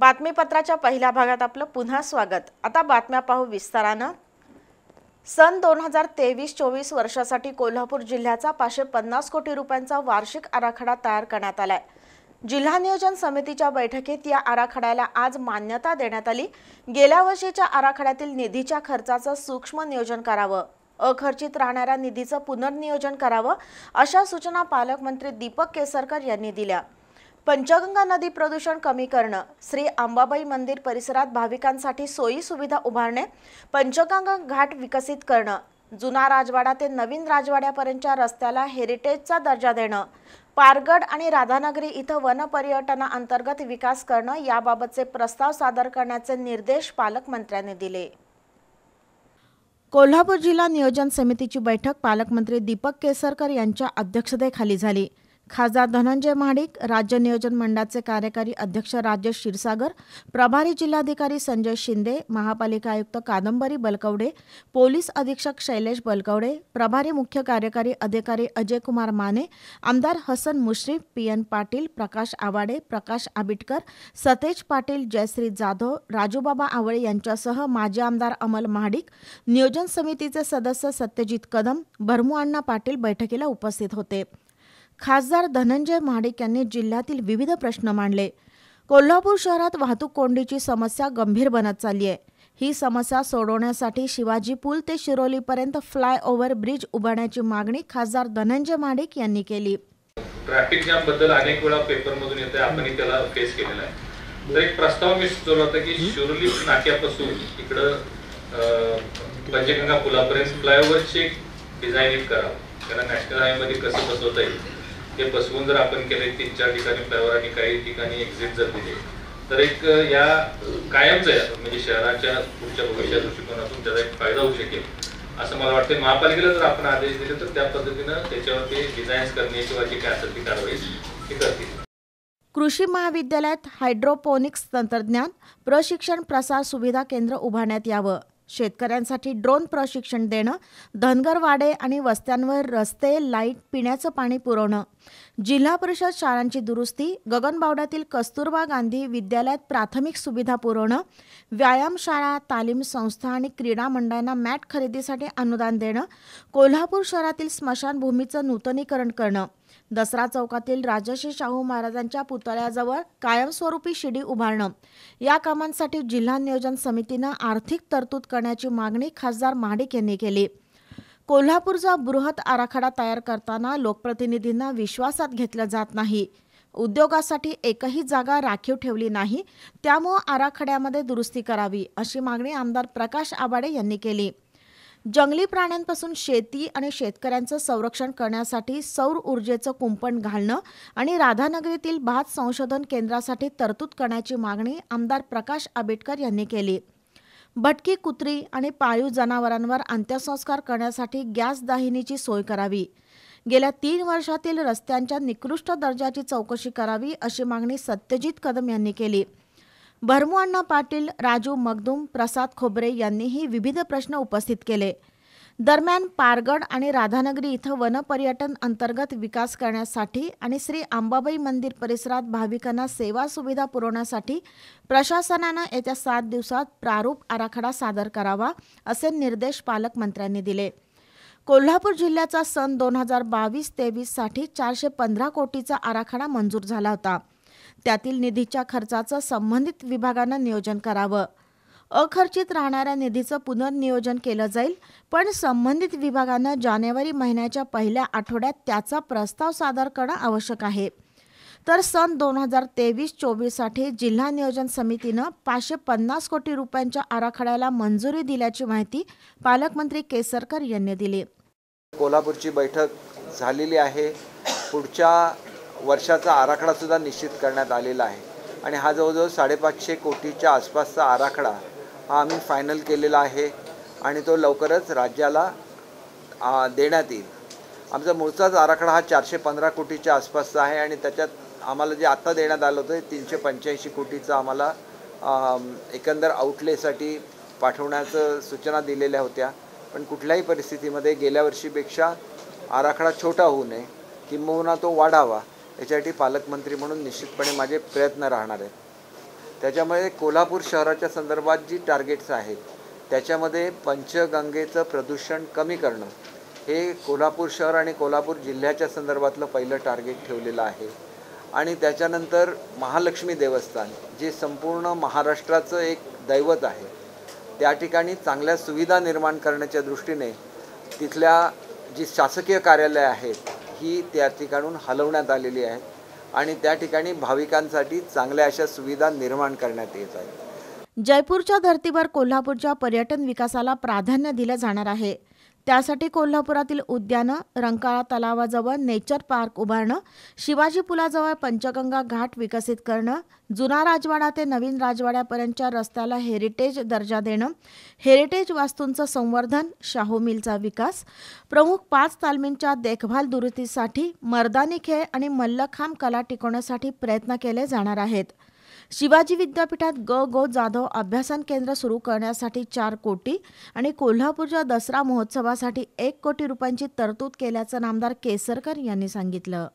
बातमीपत्राच्या पहिल्या भागात आपलं पुन्हा स्वागत आता बातम्या पाहू विस्तारानं सन दोन हजार तेवीस चोवीस वर्षासाठी कोल्हापूर जिल्ह्याचा पाचशे पन्नास कोटी रुपयांचा वार्षिक आराखडा तयार करण्यात आलाय जिल्हा नियोजन समितीच्या बैठकीत या आराखड्याला आज मान्यता देण्यात आली गेल्या वर्षीच्या आराखड्यातील निधीच्या खर्चाचं सूक्ष्म नियोजन करावं अखर्चित राहणाऱ्या निधीचं पुनर्नियोजन करावं अशा सूचना पालकमंत्री दीपक केसरकर यांनी दिल्या पंचगंगा नदी प्रदूषण कमी करणं श्री अंबाबाई मंदिर परिसरात भाविकांसाठी सोयी सुविधा उभारणे पंचगंगा घाट विकसित करणं जुना राजवाडा ते नवीन राजवाड्यापर्यंतच्या रस्त्याला हेरिटेजचा दर्जा देणं पारगड आणि राधानगरी इथं वनपर्यटनाअंतर्गत विकास करणं याबाबतचे प्रस्ताव सादर करण्याचे निर्देश पालकमंत्र्यांनी दिले कोल्हापूर जिल्हा नियोजन समितीची बैठक पालकमंत्री दीपक केसरकर यांच्या अध्यक्षतेखाली झाली खासदार धनंजय महाडिक राज्य नियोजन मंडळाचे कार्यकारी अध्यक्ष राजेश क्षीरसागर प्रभारी जिल्हाधिकारी संजय शिंदे महापालिका आयुक्त कादंबरी बलकवडे पोलीस अधीक्षक शैलेश बलकवडे प्रभारी मुख्य कार्यकारी अधिकारी अजय कुमार माने आमदार हसन मुश्रीफ पी एन पाटील प्रकाश आवाडे प्रकाश आबिटकर सतेज पाटील जयश्री जाधव राजूबाबा आवळे यांच्यासह माजी आमदार अमल महाडिक नियोजन समितीचे सदस्य सत्यजित कदम भरमू पाटील बैठकीला उपस्थित होते खासदार धनंजय महाडिक यांनी जिल्ह्यातील विविध प्रश्न मांडले कोल्हापूर शहरात वाहतूक कोंडीची समस्या गंभीर बनत चालली आहे ही समस्या सोडवण्यासाठी शिवाजी पूल ते शिरोलीपर्यंत ओव्हर ब्रिज उभारण्याची मागणी खासदार धनंजय माडिक यांनी केली ट्रॅफिक जाम बद्दल अनेक वेळा पेपरमधून येते आपण त्याला फेस केलेला आहे तर एक प्रस्ताव मी सुचवला होता की शिरोली नाक्यापासून इकडं पंचगंगा पुलापर्यंत फ्लायओव्हरची डिझाईन करावं कारण नॅशनल मध्ये कसं बसवता येईल ते बसवून जर आपण केले तीन चार ठिकाणी फ्लायवर काही ठिकाणी एक्झिट जर दिले तर एक या कायमच आहे म्हणजे शहराच्या पुढच्या भविष्या दृष्टिकोनातून त्याचा एक फायदा होऊ शकेल असं मला वाटतं महापालिकेला जर आपण आदेश दिले तर त्या पद्धतीनं त्याच्यावरती डिझाईन्स करणे किंवा जी काय असेल ती कारवाई ती करतील कृषी महाविद्यालयात हायड्रोपोनिक्स तंत्रज्ञान प्रशिक्षण प्रसार सुविधा केंद्र उभारण्यात यावं शेतकऱ्यांसाठी ड्रोन प्रशिक्षण देणं धनगर वाडे आणि वस्त्यांवर रस्ते लाईट पिण्याचं पाणी पुरवणं जिल्हा परिषद शाळांची दुरुस्ती गगनबावड्यातील कस्तुरबा गांधी विद्यालयात प्राथमिक सुविधा पुरवणं व्यायामशाळा तालीम संस्था आणि क्रीडा मंडळांना मॅट खरेदीसाठी अनुदान देणं कोल्हापूर शहरातील स्मशानभूमीचं नूतनीकरण करणं दसरा चौकातील राजश्री शाहू महाराजांच्या पुतळ्याजवळ कायमस्वरूपी शिडी उभारणं या कामांसाठी जिल्हा नियोजन समितीनं आर्थिक तरतूद करण्याची मागणी खासदार महाडिक यांनी केली कोल्हापूरचा बृहत आराखडा तयार करताना लोकप्रतिनिधींना विश्वासात घेतलं जात नाही उद्योगासाठी एकही जागा राखीव ठेवली नाही त्यामुळं आराखड्यामध्ये दुरुस्ती करावी अशी मागणी आमदार प्रकाश आबाडे यांनी केली जंगली प्राण्यांपासून शेती आणि शेतकऱ्यांचं संरक्षण करण्यासाठी सौर ऊर्जेचं कुंपण घालणं आणि राधानगरीतील भात संशोधन केंद्रासाठी तरतूद करण्याची मागणी आमदार प्रकाश आंबेडकर यांनी केली भटकी कुत्री आणि पाळीव जनावरांवर अंत्यसंस्कार करण्यासाठी गॅस दाहिनीची सोय करावी गेल्या तीन वर्षातील रस्त्यांच्या निकृष्ट दर्जाची चौकशी करावी अशी मागणी सत्यजित कदम यांनी केली भरमुअण्णा पाटील राजू मगदूम प्रसाद खोबरे यांनीही विविध प्रश्न उपस्थित केले दरम्यान पारगड आणि राधानगरी इथं वनपर्यटन अंतर्गत विकास करण्यासाठी आणि श्री अंबाबाई मंदिर परिसरात भाविकांना सेवा सुविधा पुरवण्यासाठी प्रशासनानं येत्या सात दिवसात प्रारूप आराखडा सादर करावा असे निर्देश पालकमंत्र्यांनी दिले कोल्हापूर जिल्ह्याचा सन दोन हजार बावीस तेवीससाठी चारशे पंधरा कोटीचा आराखडा मंजूर झाला होता त्यातील निधीच्या खर्चाचं संबंधित विभागानं नियोजन करावं अखर्चित राहणाऱ्या निधीचं पुनर्नियोजन केलं जाईल पण संबंधित विभागानं जानेवारी महिन्याच्या पहिल्या आठवड्यात त्याचा प्रस्ताव सादर करणं आवश्यक आहे तर सन दोन हजार तेवीस चोवीससाठी जिल्हा नियोजन समितीनं पाचशे पन्नास कोटी रुपयांच्या आराखड्याला मंजुरी दिल्याची माहिती पालकमंत्री केसरकर यांनी दिली कोल्हापूरची बैठक झालेली आहे पुढच्या वर्षाचा आराखडासुद्धा निश्चित करण्यात आलेला आहे आणि हा जवळजवळ साडेपाचशे कोटीच्या आसपासचा आराखडा हा आम्ही फायनल केलेला आहे आणि तो लवकरच राज्याला देण्यात येईल आमचा मूळचाच आराखडा हा चारशे पंधरा कोटीच्या आसपासचा आहे आणि त्याच्यात आम्हाला जे आत्ता देण्यात आलं होतं तीनशे पंच्याऐंशी कोटीचा आम्हाला एकंदर आउटलेसाठी पाठवण्याचं सूचना दिलेल्या होत्या पण कुठल्याही परिस्थितीमध्ये गेल्या वर्षीपेक्षा आराखडा छोटा होऊ नये किंबहुना तो वाढावा याच्यासाठी पालकमंत्री म्हणून निश्चितपणे माझे प्रयत्न राहणार आहेत त्याच्यामुळे कोल्हापूर शहराच्या संदर्भात जी टार्गेट्स आहेत त्याच्यामध्ये पंचगंगेचं प्रदूषण कमी करणं हे कोल्हापूर शहर आणि कोल्हापूर जिल्ह्याच्या संदर्भातलं पहिलं टार्गेट ठेवलेलं आहे आणि त्याच्यानंतर महालक्ष्मी देवस्थान जे संपूर्ण महाराष्ट्राचं एक दैवत आहे त्या ठिकाणी चांगल्या सुविधा निर्माण करण्याच्या दृष्टीने तिथल्या जी शासकीय कार्यालयं आहेत ही त्या ठिकाणून हलवण्यात आलेली आहे आणि त्या ठिकाणी भाविकांसाठी चांगल्या अशा सुविधा निर्माण करण्यात येत आहेत जयपूरच्या धर्तीवर कोल्हापूरच्या पर्यटन विकासाला प्राधान्य दिलं जाणार आहे त्यासाठी कोल्हापुरातील उद्यानं रंकाळा तलावाजवळ नेचर पार्क उभारणं शिवाजी पुलाजवळ पंचगंगा घाट विकसित करणं जुना राजवाडा ते नवीन राजवाड्यापर्यंतच्या रस्त्याला हेरिटेज दर्जा देणं हेरिटेज वास्तूंचं संवर्धन शाहू मिलचा विकास प्रमुख पाच तालमींच्या देखभाल दुरुस्तीसाठी मर्दानी खेळ आणि मल्लखांब कला टिकवण्यासाठी प्रयत्न केले जाणार आहेत शिवाजी विद्यापीठात ग गो जाधव अभ्यासन केंद्र सुरू करण्यासाठी चार कोटी आणि कोल्हापूरच्या दसरा महोत्सवासाठी एक कोटी रुपयांची तरतूद केल्याचं नामदार केसरकर यांनी सांगितलं